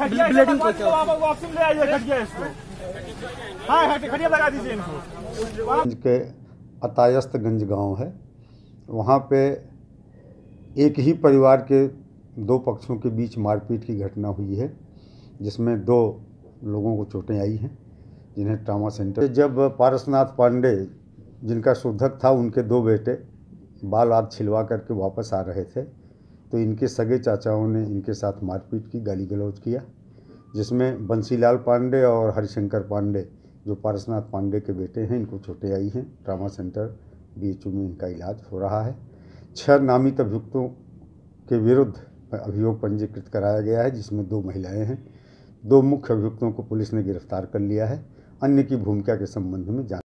खटिया वापसी में ले आइए इसको लगा दीजिए इनको के अतायस्तगंज गांव है वहाँ पे एक ही परिवार के दो पक्षों के बीच मारपीट की घटना हुई है जिसमें दो लोगों को चोटें आई हैं जिन्हें ट्रामा सेंटर जब पारसनाथ पांडे जिनका शोधक था उनके दो बेटे बाल आद छिलवा करके वापस आ रहे थे तो इनके सगे चाचाओं ने इनके साथ मारपीट की गाली गलौज किया जिसमें बंसीलाल पांडे और हरिशंकर पांडे जो पारसनाथ पांडे के बेटे हैं इनको छोटे आई हैं ट्रामा सेंटर बी में इनका इलाज हो रहा है छह नामित अभियुक्तों के विरुद्ध अभियोग पंजीकृत कराया गया है जिसमें दो महिलाएं हैं दो मुख्य अभियुक्तों को पुलिस ने गिरफ्तार कर लिया है अन्य की भूमिका के संबंध में जांच